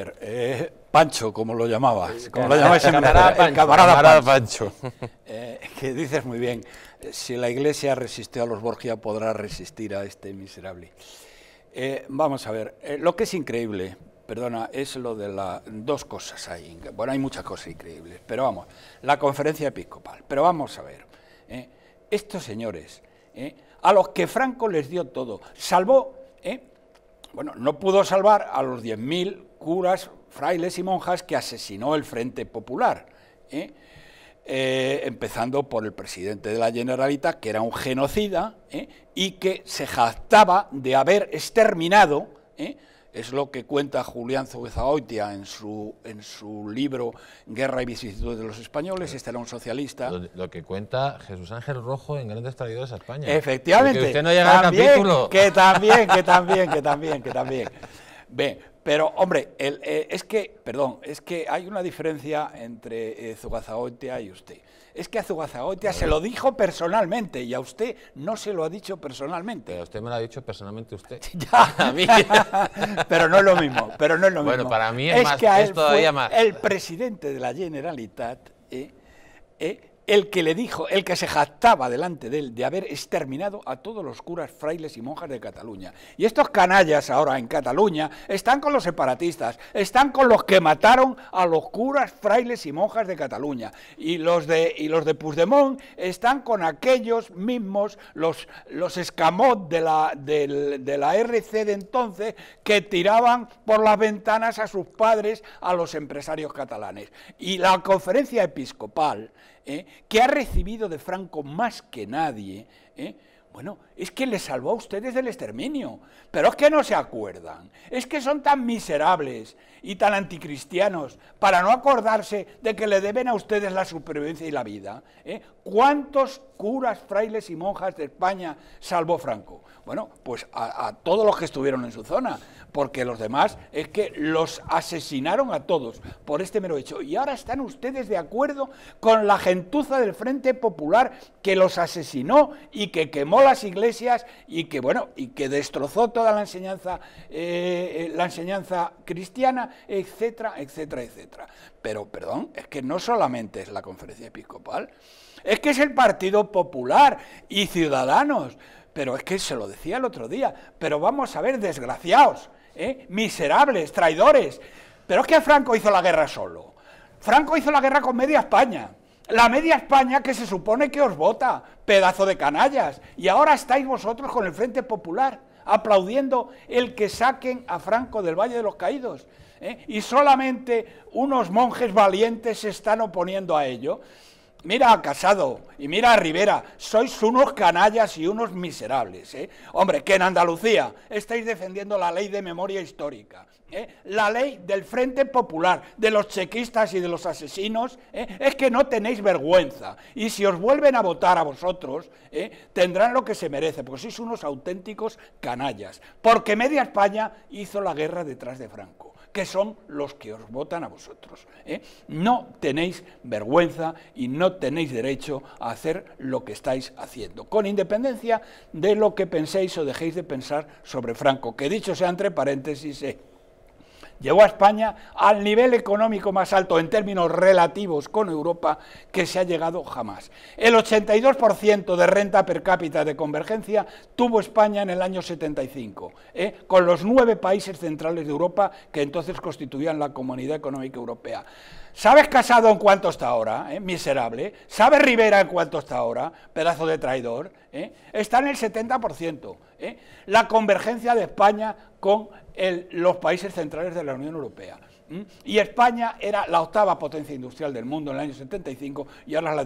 Eh, Pancho, como lo llamaba... como lo llamáis en camarada, Pancho, Pancho, eh, que dices muy bien, eh, si la Iglesia resistió a los Borgia podrá resistir a este miserable. vamos a ver, lo que es increíble, perdona, es lo de las dos cosas ahí, bueno, hay muchas cosas increíbles, pero vamos, la conferencia episcopal, pero vamos a ver, estos señores, a los que Franco les dio todo, salvó, bueno, no pudo salvar a los 10.000 curas, frailes y monjas que asesinó el Frente Popular, ¿eh? Eh, empezando por el presidente de la Generalitat, que era un genocida ¿eh? y que se jactaba de haber exterminado, es lo que cuenta Julián Zubezaoitia en su, en su libro Guerra y vicisitudes de los españoles, este era un socialista. Lo, que cuenta Jesús Ángel Rojo en Grandes Traidores a España. Efectivamente. Que no también, Que también, que también, que también, que también. Pero, hombre, eh, es que, perdón, es que hay una diferencia entre eh, y usted. Es que a Zugazagotia se lo dijo personalmente y a usted no se lo ha dicho personalmente. Pero usted me lo ha dicho personalmente usted. ya, a mí. pero no es lo mismo, pero no es lo bueno, mismo. Bueno, para mí es, más, que es todavía más. el presidente de la Generalitat eh, eh, el que le dijo, el que se jactaba delante de él de haber exterminado a todos los curas, frailes y monjas de Cataluña. Y estos canallas ahora en Cataluña están con los separatistas, están con los que mataron a los curas, frailes y monjas de Cataluña. Y los de, y los de Puigdemont están con aquellos mismos, los, los escamot de la, de, la RC de entonces, que tiraban por las ventanas a sus padres, a los empresarios catalanes. Y la conferencia episcopal, ¿eh? que ha recibido de Franco más que nadie, ¿eh? Bueno, es que les salvó a ustedes del exterminio, pero es que no se acuerdan, es que son tan miserables y tan anticristianos para no acordarse de que le deben a ustedes la supervivencia y la vida. ¿eh? ¿Cuántos curas, frailes y monjas de España salvó Franco? Bueno, pues a todos los que estuvieron en su zona, porque los demás es que los asesinaron a todos por este mero hecho. Y ahora están ustedes de acuerdo con la gentuza del Frente Popular que los asesinó y que quemó las iglesias y que, bueno, y que destrozó toda la enseñanza, eh, eh, la enseñanza cristiana, etcétera, etcétera, etcétera. Pero, perdón, es que no solamente es la conferencia episcopal, es que es el Partido Popular y Ciudadanos. Pero es que se lo decía el otro día, pero vamos a ver, desgraciados, ¿eh? miserables, traidores. Pero es que Franco hizo la guerra solo. Franco hizo la guerra con media España la media España que se supone que os vota, pedazo de canallas. Y ahora estáis vosotros con el Frente Popular, aplaudiendo el que saquen a Franco del Valle de los Caídos. ¿eh? Y solamente unos monjes valientes se están oponiendo a ello. Mira a Casado y mira a Rivera, sois unos canallas y unos miserables. ¿eh? Hombre, que en Andalucía estáis defendiendo la ley de memoria histórica, ¿eh? la ley del Frente Popular, de los chequistas y de los asesinos, ¿eh? es que no tenéis vergüenza. Y si os vuelven a votar a vosotros, ¿eh? tendrán lo que se merece, porque sois unos auténticos canallas. Porque media España hizo la guerra detrás de Franco que son los que os votan a vosotros. ¿eh? No tenéis vergüenza y no tenéis derecho a hacer lo que estáis haciendo, con independencia de lo que penséis o dejéis de pensar sobre Franco, que dicho sea entre paréntesis, eh, Llegó a España al nivel económico más alto en términos relativos con Europa que se ha llegado jamás. El 82% de renta per cápita de convergencia tuvo España en el año 75, ¿eh? con los nueve países centrales de Europa que entonces constituían la Comunidad Económica Europea. ¿Sabes Casado en cuánto está ahora? Eh, miserable. ¿Sabes Rivera en cuánto está ahora? Pedazo de traidor. Eh? Está en el 70%. Eh. La convergencia de España con los países centrales de la Unión Europea. Y España era la octava potencia industrial del mundo en el año 75 y ahora es la